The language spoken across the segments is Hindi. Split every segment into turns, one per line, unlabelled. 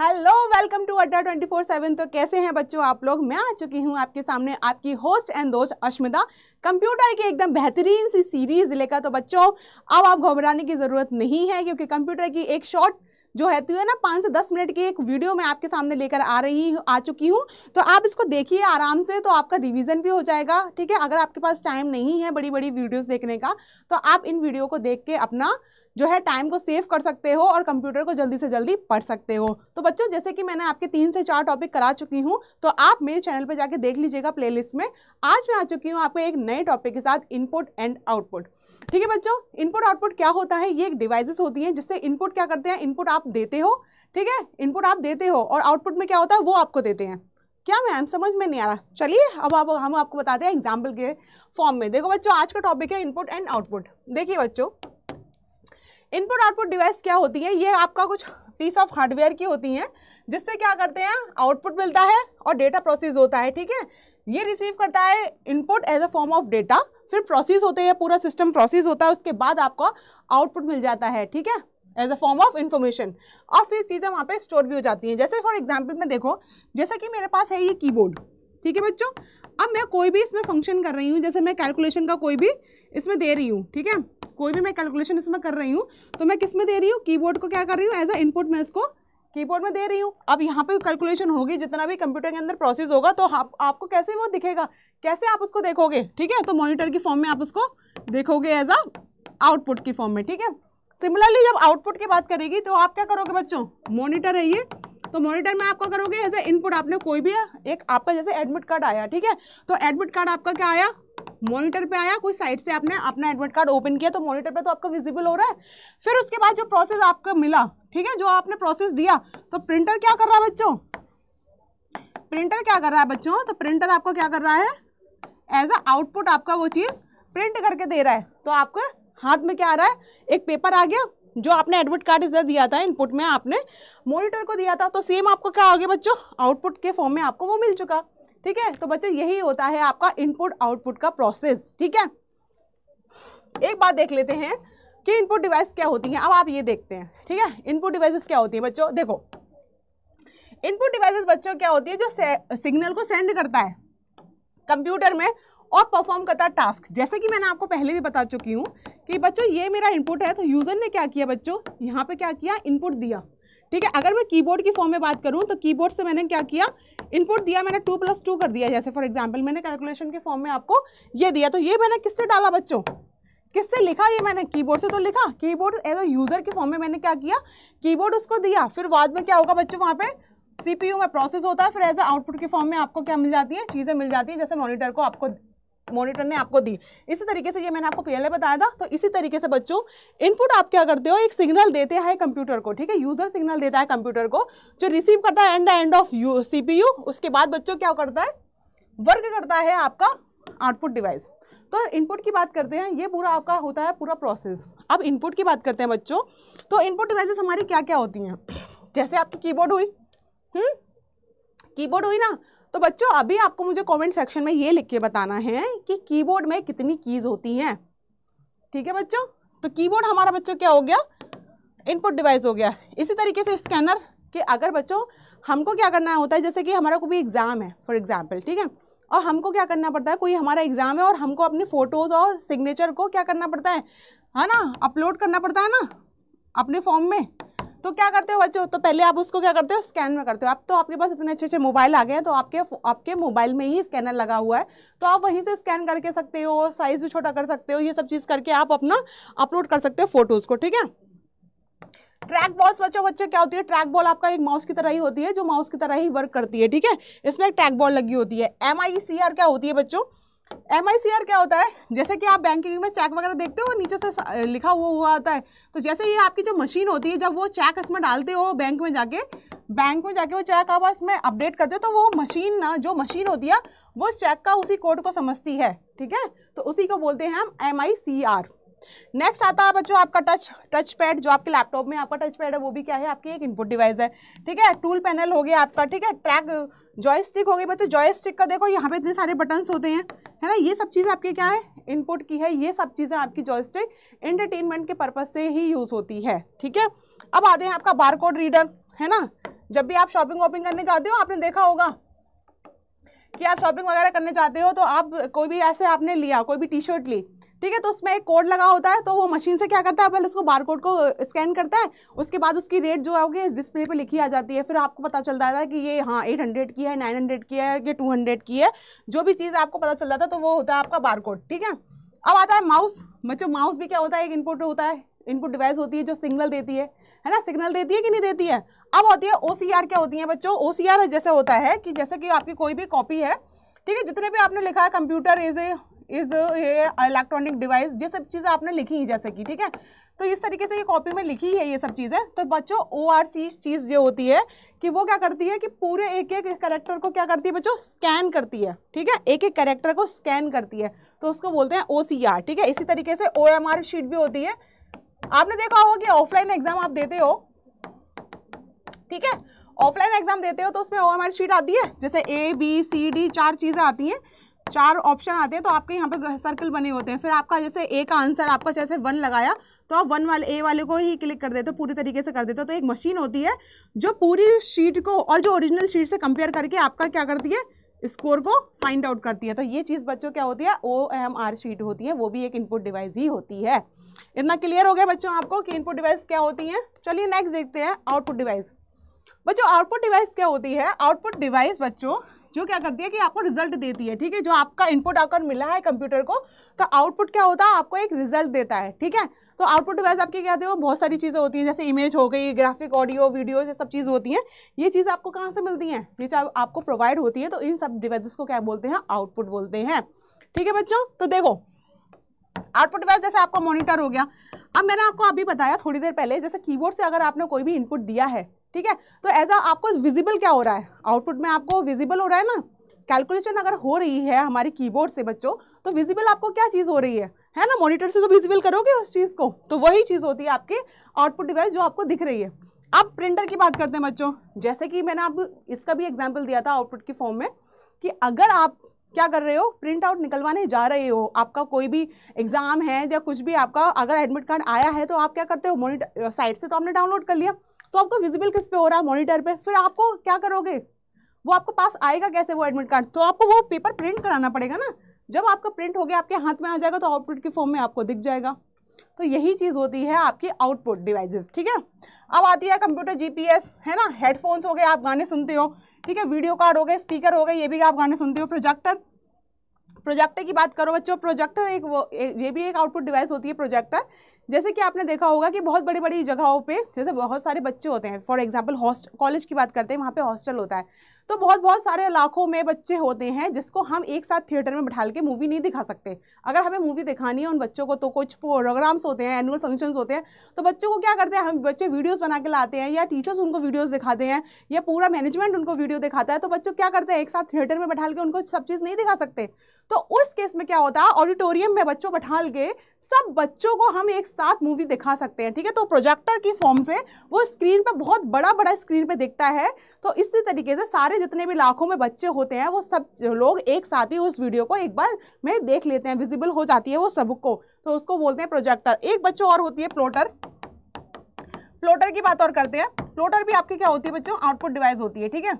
hello welcome to Adda twenty four seven तो कैसे हैं बच्चों आप लोग मैं आ चुकी हूं आपके सामने आपकी होस्ट एंड दोस्त अश्मिता कंप्यूटर की एकदम बेहतरीन सी सीरीज लेकर तो बच्चों अब आप घबराने की ज़रूरत नहीं है क्योंकि कंप्यूटर की एक शॉर्ट जो है तो ना पाँच से दस मिनट की एक वीडियो मैं आपके सामने लेकर आ रही आ चुकी हूँ तो आप इसको देखिए आराम से तो आपका रिविज़न भी हो जाएगा ठीक है अगर आपके पास टाइम नहीं है बड़ी बड़ी वीडियोस देखने का तो आप इन वीडियो को देख के अपना जो है टाइम को सेव कर सकते हो और कंप्यूटर को जल्दी से जल्दी पढ़ सकते हो तो बच्चों जैसे कि मैंने आपके तीन से चार टॉपिक करा चुकी हूँ तो आप मेरे चैनल पर जाके देख लीजिएगा प्लेलिस्ट में आज मैं आ चुकी हूँ आपको एक नए टॉपिक के साथ इनपुट एंड आउटपुट ठीक है बच्चों इनपुट आउटपुट क्या होता है ये एक डिवाइसेस होती हैं जिससे इनपुट क्या करते हैं इनपुट आप देते हो ठीक है इनपुट आप देते हो और आउटपुट में क्या होता है वो आपको देते हैं क्या मैम समझ में नहीं आ रहा चलिए अब आप हम आपको बताते हैं एग्जाम्पल के फॉर्म में देखो बच्चों आज का टॉपिक है इनपुट एंड आउटपुट देखिए बच्चों इनपुट आउटपुट डिवाइस क्या होती है ये आपका कुछ पीस ऑफ हार्डवेयर की होती हैं जिससे क्या करते हैं आउटपुट मिलता है और डेटा प्रोसेस होता है ठीक है ये रिसीव करता है input as a form of data फिर प्रोसेस होते हैं पूरा सिस्टम प्रोसेस होता है उसके बाद आपको आउटपुट मिल जाता है ठीक है as a form of information और फिर चीज़ें वहाँ पे स्टोर भी हो जाती हैं जैसे फॉर एग्जांपल में देखो जैसा कि मेरे पास है ये कीबोर्ड ठीक है बच्चों अब मैं कोई भी इसमें फंक्शन कर रही हूँ जैसे मैं कैलकुलेशन का कोई भी इसमें दे रही हूँ ठीक है कोई भी मैं कैलकुलेशन इसमें कर रही हूँ तो मैं किस में दे रही हूँ कीबोर्ड को क्या कर रही हूँ एज अ इनपुट मैं इसको कीबोर्ड में दे रही हूँ अब यहाँ पे कैलकुलेशन होगी जितना भी कंप्यूटर के अंदर प्रोसेस होगा तो आप, आपको कैसे वो दिखेगा कैसे आप उसको देखोगे ठीक है तो मॉनिटर की फॉर्म में आप उसको देखोगे एज अ आउटपुट की फॉर्म में ठीक है सिमिलरली जब आउटपुट की बात करेगी तो आप क्या करोगे बच्चों मॉनिटर है ये तो मॉनिटर में आपका करोगे एज ए इनपुट आपने कोई भी एक आपका जैसे एडमिट कार्ड आया ठीक है तो एडमिट कार्ड आपका क्या आया मॉनिटर पे आया कोई साइड से आपने अपना एडमिट कार्ड ओपन किया तो मॉनिटर पे तो आपका विजिबल हो रहा है फिर उसके बाद जो प्रोसेस आपको मिला ठीक है जो आपने प्रोसेस दिया तो प्रिंटर क्या कर रहा है बच्चों प्रिंटर क्या कर रहा है बच्चों तो प्रिंटर आपको क्या कर रहा है एज अ आउटपुट आपका वो चीज़ प्रिंट करके दे रहा है तो आपके हाथ में क्या आ रहा है एक पेपर आ गया जो आपने एडमिट कार्ड इधर दिया था इनपुट में आपने मोनिटर को दिया था तो सेम आपको क्या आ गया बच्चों आउटपुट के फॉर्म में आपको वो मिल चुका ठीक है तो बच्चों यही होता है आपका इनपुट आउटपुट का प्रोसेस ठीक है एक बात देख लेते हैं कि इनपुट डिवाइस क्या होती हैं अब आप ये देखते हैं ठीक है इनपुट डिवाइसेस क्या होती हैं बच्चों देखो इनपुट डिवाइसेस बच्चों क्या होती है जो सिग्नल को सेंड करता है कंप्यूटर में और परफॉर्म करता है टास्क जैसे कि मैंने आपको पहले भी बता चुकी हूँ कि बच्चों ये मेरा इनपुट है तो यूज़र ने क्या किया बच्चों यहाँ पर क्या किया इनपुट दिया ठीक है अगर मैं कीबोर्ड की फॉर्म में बात करूँ तो कीबोर्ड से मैंने क्या किया इनपुट दिया मैंने टू प्लस टू कर दिया जैसे फॉर एग्जाम्पल मैंने कैलकुलेशन के फॉर्म में आपको ये दिया तो ये मैंने किससे डाला बच्चों किससे लिखा ये मैंने कीबोर्ड से तो लिखा कीबोर्ड एज अ यूज़र के फॉर्म में मैंने क्या किया कीबोर्ड उसको दिया फिर बाद में क्या होगा बच्चों वहाँ पे सीपीयू में प्रोसेस होता है फिर एज अ आउटपुट के फॉर्म में आपको क्या मिल जाती है चीज़ें मिल जाती हैं जैसे मॉनिटर को आपको मॉनिटर ने आपको दी इसी तरीके से ये मैंने आपको पहले बताया था तो इसी तरीके से बच्चों इनपुट आप क्या करते हो एक सिग्नल देते हैं कंप्यूटर को ठीक है यूज़र सिग्नल देता है कंप्यूटर को जो रिसीव करता है and end of you see उसके बाद बच्चों क्या करता है वर्क करता है आपका आउटपुट डिवाइस तो इनपुट की बात करते हैं ये पूरा आपका होता है पूरा प्रोसेस अब इनपुट की बात करते हैं बच्चों तो इनपुट डिवाइसेस हमारी क्या क्या होती हैं जैसे आपकी कीबोर्ड हुई कीबोर्ड हम्म, हुई ना तो बच्चों अभी आपको मुझे कमेंट सेक्शन में ये लिख के बताना है कि कीबोर्ड में कितनी कीज़ होती हैं ठीक है बच्चों तो कीबोर्ड हमारा बच्चों क्या हो गया इनपुट डिवाइस हो गया इसी तरीके से स्कैनर कि अगर बच्चों हमको क्या करना होता है जैसे कि हमारा कोई भी एग्ज़ाम है फॉर एग्ज़ाम्पल ठीक है और हमको क्या करना पड़ता है कोई हमारा एग्ज़ाम है और हमको अपने फ़ोटोज़ और सिग्नेचर को क्या करना पड़ता है है ना अपलोड करना पड़ता है ना अपने फॉर्म में तो क्या करते हो बच्चों तो पहले आप उसको क्या करते हो स्कैन में करते हो अब तो आपके पास इतने अच्छे अच्छे मोबाइल आ गए हैं तो आपके आपके मोबाइल में ही स्कैनर लगा हुआ है तो आप वहीं से स्कैन करके सकते हो साइज़ भी छोटा कर सकते हो ये सब चीज़ करके आप अपना अपलोड कर सकते हो फ़ोटोज़ को ठीक है ट्रैक बॉल्स बच्चों बच्चों क्या होती है ट्रैक बॉल आपका एक माउस की तरह ही होती है जो माउस की तरह ही वर्क करती है ठीक है इसमें एक ट्रैक बॉल लगी होती है एम आई सी आर क्या होती है बच्चों एम आई सी आर क्या होता है जैसे कि आप बैंकिंग में चेक वगैरह देखते हो नीचे से लिखा हुआ हुआ आता है तो जैसे ये आपकी जो मशीन होती है जब वो चेक इसमें डालते हो बैंक में जाके बैंक में जाके वो चेक आप इसमें अपडेट करते हो तो वो मशीन ना जो मशीन होती है वो चेक का उसी कोड को समझती है ठीक है तो उसी को बोलते हैं हम M I C R next आता है बच्चों आपका टच टच पैड जो आपके लैपटॉप में आपका टच पैड है वो भी क्या है आपकी एक इनपुट डिवाइस है ठीक है टूल पैनल हो गया आपका ठीक है ट्रैक जॉयस्टिक हो गई बच्चों जॉयस्टिक का देखो यहाँ पे इतने सारे बटन्स होते हैं है ना ये सब चीज आपकी क्या है इनपुट की है ये सब चीज़ें आपकी जॉयस्टिक एंटरटेनमेंट के पर्पज़ से ही यूज़ होती है ठीक है अब आते हैं आपका बार रीडर है ना जब भी आप शॉपिंग वॉपिंग करने जाते हो आपने देखा होगा कि आप शॉपिंग वगैरह करने जाते हो तो आप कोई भी ऐसे आपने लिया कोई भी टी शर्ट ली ठीक है तो उसमें एक कोड लगा होता है तो वो मशीन से क्या करता है पहले उसको बार कोड को स्कैन करता है उसके बाद उसकी रेट जो है डिस्प्ले पे लिखी आ जाती है फिर आपको पता चल जाता है कि ये हाँ एट हंड्रेड की है नाइन हंड्रेड की है कि टू हंड्रेड की है जो भी चीज़ आपको पता चल जाता है तो वो होता है आपका बार कोड ठीक है अब आता है माउस मतलब माउस भी क्या होता है एक इनपुट होता है इनपुट डिवाइस होती है जो सिग्नल देती है है ना सिग्नल देती है कि नहीं देती है अब होती है ओसीआर क्या होती है बच्चों ओसीआर जैसे होता है कि जैसे कि आपकी कोई भी कॉपी है ठीक है जितने भी आपने लिखा है computer is a is electronic device ये सब चीज़ें आपने लिखी हैं जैसे कि ठीक है तो इस तरीके से ये कॉपी में लिखी है ये सब चीज़ें तो बच्चों ओ आर सी चीज़ ये होती है कि वो क्या करती है कि पूरे एक एक करेक्टर को क्या करती है बच्चों स्कैन करती है ठीक है एक एक करेक्टर को स्कैन करती है तो उसको बोलते हैं ओ सी आर ठीक है इसी तरीके से ओ एम आर शीट भी होती है आपने देखा होगा कि ऑफलाइन एग्जाम आप देते हो ठीक है ऑफलाइन एग्जाम देते हो तो उसमें ओ एम शीट आती है जैसे ए बी सी डी चार चीज़ें आती हैं चार ऑप्शन आते हैं तो आपके यहाँ पे सर्कल बने होते हैं फिर आपका जैसे ए का आंसर आपका जैसे वन लगाया तो आप वन वाले ए वाले को ही क्लिक कर देते हो पूरी तरीके से कर देते हो तो एक मशीन होती है जो पूरी शीट को और जो ओरिजिनल शीट से कंपेयर करके आपका क्या करती है स्कोर को फाइंड आउट करती है तो ये चीज़ बच्चों क्या होती है ओ एम आर शीट होती है वो भी एक इनपुट डिवाइस ही होती है इतना क्लियर हो गया बच्चों आपको कि इनपुट डिवाइस क्या होती है चलिए नेक्स्ट देखते हैं आउटपुट डिवाइस बच्चों आउटपुट डिवाइस क्या होती है आउटपुट डिवाइस बच्चों जो क्या करती है कि आपको रिजल्ट देती है ठीक है जो आपका इनपुट आकर मिला है कंप्यूटर को तो आउटपुट क्या होता है आपको एक रिजल्ट देता है ठीक है तो आउटपुट डिवाइस आपके क्या हो बहुत सारी चीज़ें होती हैं जैसे इमेज हो गई ग्राफिक ऑडियो वीडियो ये सब चीज़ होती हैं ये चीज़ आपको कहाँ से मिलती हैं ये चाहे आपको प्रोवाइड होती है तो इन सब डिवाइस को क्या बोलते हैं आउटपुट बोलते हैं ठीक है बच्चों तो देखो आउटपुट डिवाइस जैसे आपका मॉनिटर हो गया अब मैंने आपको अभी बताया थोड़ी देर पहले जैसे कीबोर्ड से अगर आपने कोई भी इनपुट दिया है ठीक है तो एज आपको विजिबल क्या हो रहा है आउटपुट में आपको विजिबल हो रहा है ना कैलकुलेशन अगर हो रही है हमारी कीबोर्ड से बच्चों तो विजिबल आपको क्या चीज़ हो रही है है ना मॉनिटर से तो विजिबल करोगे उस चीज़ को तो वही चीज़ होती है आपके आउटपुट डिवाइस जो आपको दिख रही है अब प्रिंटर की बात करते हैं बच्चों जैसे कि मैंने आप इसका भी एग्जाम्पल दिया था आउटपुट की फॉर्म में कि अगर आप क्या कर रहे हो प्रिंट आउट निकलवाने जा रहे हो आपका कोई भी एग्ज़ाम है या कुछ भी आपका अगर एडमिट कार्ड आया है तो आप क्या करते हो मोनिटर साइट से तो आपने डाउनलोड कर लिया तो आपको विजिबल किस पे हो रहा है मॉनिटर पे फिर आपको क्या करोगे वो आपके पास आएगा कैसे वो एडमिट कार्ड तो आपको वो पेपर प्रिंट कराना पड़ेगा ना जब आपका प्रिंट हो गया आपके हाथ में आ जाएगा तो आउटपुट के फॉर्म में आपको दिख जाएगा तो यही चीज़ होती है आपकी आउटपुट डिवाइसेस ठीक है अब आती है कंप्यूटर जीपीएस है ना हेडफोन्स हो गए आप गाने सुनते हो ठीक है वीडियो कार्ड हो गए स्पीकर हो गए ये भी आप गाने सुनते हो प्रोजेक्टर प्रोजेक्टर की बात करो बच्चों प्रोजेक्टर एक वो ये भी एक आउटपुट डिवाइस होती है प्रोजेक्टर जैसे कि आपने देखा होगा कि बहुत बड़ी बड़ी जगहों पे जैसे बहुत सारे बच्चे होते हैं फॉर एग्जांपल हॉस्ट कॉलेज की बात करते हैं वहाँ पे हॉस्टल होता है तो बहुत बहुत सारे इलाकों में बच्चे होते हैं जिसको हम एक साथ थिएटर में बैठा के मूवी नहीं दिखा सकते अगर हमें मूवी दिखानी है उन बच्चों को तो कुछ प्रोग्राम्स होते हैं एनुअल फंक्शंस होते हैं तो बच्चों को क्या करते हैं हम बच्चे वीडियोस बना के लाते हैं या टीचर्स उनको वीडियोज दिखाते हैं या पूरा मैनेजमेंट उनको वीडियो दिखाता है तो बच्चों क्या करते हैं एक साथ थिएटर में बैठा के उनको सब चीज़ नहीं दिखा सकते तो उस केस में क्या होता है ऑडिटोरियम में बच्चों बैठा के सब बच्चों को हम एक साथ मूवी दिखा सकते हैं ठीक है तो प्रोजेक्टर की फॉर्म से वो स्क्रीन पर बहुत बड़ा बड़ा स्क्रीन पे दिखता है तो इसी तरीके से सारे जितने भी लाखों में बच्चे होते हैं वो सब लोग एक साथ ही उस वीडियो को एक बार में देख लेते हैं विजिबल हो जाती है वो सबको तो उसको बोलते हैं प्रोजेक्टर एक बच्चों और होती है प्लोटर फ्लोटर की बात और करते हैं फ्लोटर भी आपकी क्या होती है बच्चों आउटपुट डिवाइस होती है ठीक है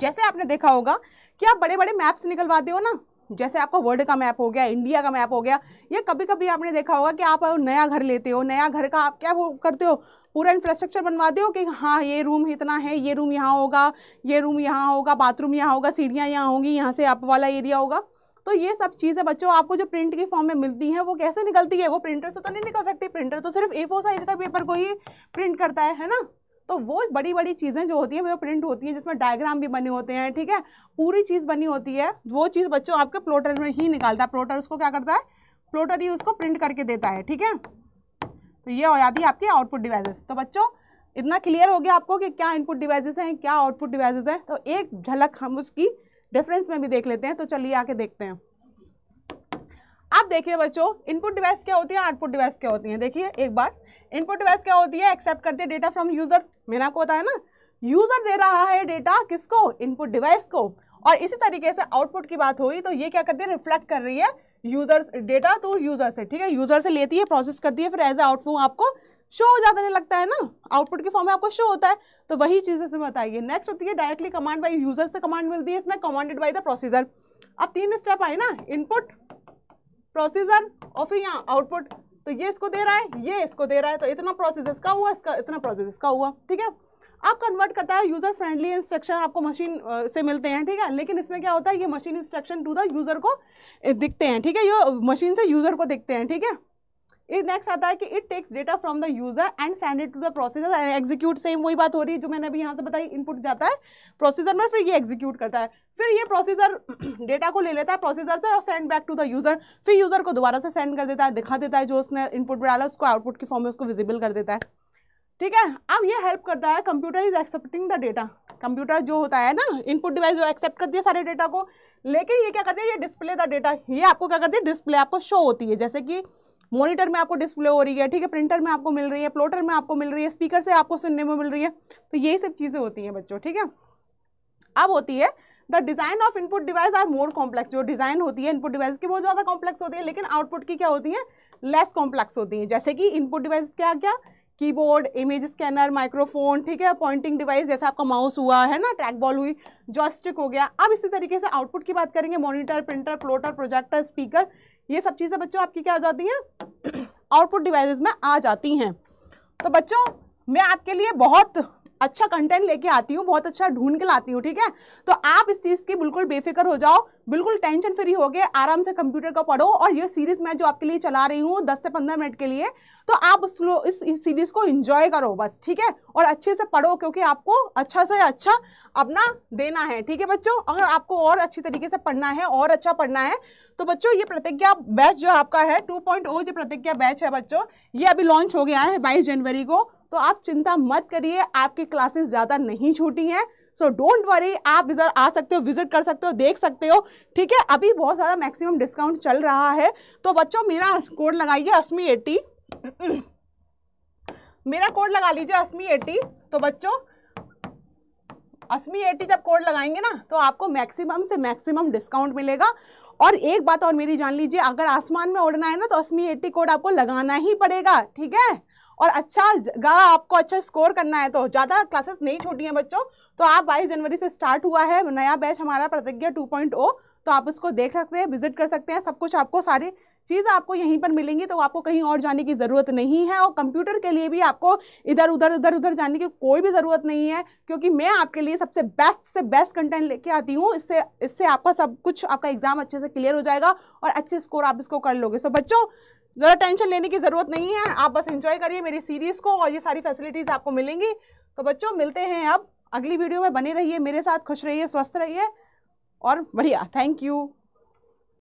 जैसे आपने देखा होगा कि आप बड़े बड़े मैप्स निकलवाते हो ना जैसे आपका वर्ल्ड का मैप हो गया इंडिया का मैप हो गया या कभी कभी आपने देखा होगा कि आप नया घर लेते हो नया घर का आप क्या वो करते हो पूरा इंफ्रास्ट्रक्चर बनवाते हो कि हाँ ये रूम इतना है ये रूम यहाँ होगा ये रूम यहाँ होगा बाथरूम यहाँ होगा सीढ़ियाँ यहाँ होंगी यहाँ से अप वाला एरिया होगा तो ये सब चीज़ें बच्चों आपको जो प्रिंट की फॉर्म में मिलती हैं वो कैसे निकलती है वो प्रिंटर से तो नहीं निकल सकती प्रिंटर तो सिर्फ ए फोर साइज़ का पेपर को ही प्रिंट करता है है ना तो वो बड़ी बड़ी चीज़ें जो होती हैं वो प्रिंट होती हैं जिसमें डायग्राम भी बने होते हैं ठीक है पूरी चीज़ बनी होती है वो चीज़ बच्चों आपके प्लोटर में ही निकालता है प्लोटर उसको क्या करता है प्लोटर ही उसको प्रिंट करके देता है ठीक है तो ये हो जाती है आपकी आउटपुट डिवाइसेस तो बच्चों इतना क्लियर हो गया आपको कि क्या इनपुट डिवाइसेस हैं क्या आउटपुट डिवाइसेस हैं तो एक झलक हम उसकी डिफरेंस में भी देख लेते हैं तो चलिए आके देखते हैं आप देखिए बच्चों इनपुट डिवाइस क्या होती है आउटपुट डिवाइस क्या होती है देखिए एक बार इनपुट डिवाइस क्या होती है एक्सेप्ट करती है डेटा फ्रॉम यूजर मैंने आपको बताया ना यूजर दे रहा है डेटा किसको इनपुट डिवाइस को और इसी तरीके से आउटपुट की बात होगी तो ये क्या करती है रिफ्लेक्ट कर रही है यूजर डेटा तो यूजर से ठीक है यूजर से लेती है प्रोसेस करती है फिर एज ए आउटफॉर्म आपको शो हो जाता है लगता है ना आउटपुट के फॉर्म में आपको शो होता है तो वही चीज़ इसमें बताइए नेक्स्ट होती है डायरेक्टली कमांड बाई यूजर से कमांड मिलती है इसमें कमांडेड बाई द प्रोसीजर अब तीन स्टेप आए ना इनपुट प्रोसीजर और फिर यहाँ आउटपुट तो ये इसको दे रहा है ये इसको दे रहा है तो इतना प्रोसेस इसका हुआ इसका इतना प्रोसेस इसका हुआ ठीक है आप कन्वर्ट करता है यूज़र फ्रेंडली इंस्ट्रक्शन आपको मशीन से मिलते हैं ठीक है लेकिन इसमें क्या होता है ये machine instruction to the user को दिखते हैं ठीक है ये मशीन से यूज़र को दिखते हैं ठीक है इस नेक्स्ट आता है कि it takes data from the user and send it to the processor and execute same वही बात हो रही है जो मैंने अभी यहाँ से बताई इनपुट जाता है प्रोसीजर में फिर ये एग्जीक्यूट करता है फिर ये प्रोसीजर डेटा को ले लेता है प्रोसीजर से और send back to the user फिर यूज़र को दोबारा से सेंड कर देता है दिखा देता है जो उसने इनपुट पर डाला उसको आउटपुट की फॉर्म में उसको विजिबल कर देता है ठीक है अब ये हेल्प करता है computer is accepting the data computer जो होता है ना इनपुट डिवाइस जो एक्सेप्ट करती है सारे डेटा को लेकिन ये क्या करती है ये डिस्प्ले द डेटा ये आपको क्या करती है डिस्प्ले आपको शो होती है जैसे कि मॉनिटर में आपको डिस्प्ले हो रही है ठीक है प्रिंटर में आपको मिल रही है प्लोटर में आपको मिल रही है स्पीकर से आपको सुनने में मिल रही है तो यही सब चीज़ें होती हैं बच्चों ठीक है अब होती है the design of input device are more complex जो डिज़ाइन होती है इनपुट डिवाइस की बहुत ज़्यादा कॉम्प्लेक्स होती है लेकिन आउटपुट की क्या होती है लेस कॉम्प्लेक्स होती है जैसे कि इनपुट डिवाइस क्या क्या कीबोर्ड इमेज स्कैनर माइक्रोफोन ठीक है पॉइंटिंग डिवाइस जैसे आपका माउस हुआ है ना ट्रैक बॉल हुई जॉस्टिक हो गया अब इसी तरीके से आउटपुट की बात करेंगे monitor printer plotter projector speaker ये सब चीज़ें बच्चों आपकी क्या आ जाती हैं आउटपुट डिवाइसेस में आ जाती हैं तो बच्चों मैं आपके लिए बहुत अच्छा कंटेंट लेके आती हूँ बहुत अच्छा ढूंढ के लाती हूँ ठीक है तो आप इस चीज़ की बिल्कुल बेफिक्र हो जाओ बिल्कुल टेंशन फ्री हो गए आराम से कंप्यूटर का पढ़ो और ये सीरीज़ मैं जो आपके लिए चला रही हूँ दस से पंद्रह मिनट के लिए तो आप इस, इस सीरीज़ को इंजॉय करो बस ठीक है और अच्छे से पढ़ो क्योंकि आपको अच्छा से अच्छा अपना देना है ठीक है बच्चों अगर आपको और अच्छी तरीके से पढ़ना है और अच्छा पढ़ना है तो बच्चों ये प्रतिज्ञा बैच जो आपका है टू पॉइंट जो प्रतिज्ञा बैच है बच्चों ये अभी लॉन्च हो गया है बाईस जनवरी को तो आप चिंता मत करिए आपकी क्लासेस ज़्यादा नहीं छूटी हैं सो डोंट वरी आप इधर आ सकते हो विजिट कर सकते हो देख सकते हो ठीक है अभी बहुत ज़्यादा मैक्सिमम डिस्काउंट चल रहा है तो बच्चों मेरा कोड लगाइए अस्मी एटी मेरा कोड लगा लीजिए अस्मी एटी तो बच्चों अस्मी एटी जब कोड लगाएंगे ना तो आपको मैक्सिमम से मैक्सिमम डिस्काउंट मिलेगा और एक बात और मेरी जान लीजिए अगर आसमान में उड़ना है ना तो अस्मी एटी कोड आपको लगाना ही पड़ेगा ठीक है और अच्छा गा आपको अच्छा स्कोर करना है तो ज़्यादा क्लासेस नहीं छोटी हैं बच्चों तो आप बाईस जनवरी से स्टार्ट हुआ है नया बैच हमारा प्रतिज्ञा 2.0 तो आप उसको देख सकते हैं विजिट कर सकते हैं सब कुछ आपको सारी चीज़ आपको यहीं पर मिलेंगी तो आपको कहीं और जाने की ज़रूरत नहीं है और कंप्यूटर के लिए भी आपको इधर उधर उधर उधर जाने की कोई भी ज़रूरत नहीं है क्योंकि मैं आपके लिए सबसे बेस्ट से बेस्ट कंटेंट लेके आती हूँ इससे इससे आपका सब कुछ आपका एग्ज़ाम अच्छे से क्लियर हो जाएगा और अच्छे स्कोर आप इसको कर लोगे सो बच्चों ज़रा टेंशन लेने की ज़रूरत नहीं है आप बस इंजॉय करिए मेरी सीरीज़ को और ये सारी फैसिलिटीज़ आपको मिलेंगी तो बच्चों मिलते हैं अब अगली वीडियो में बने रहिए मेरे साथ खुश रहिए स्वस्थ रहिए और बढ़िया थैंक यू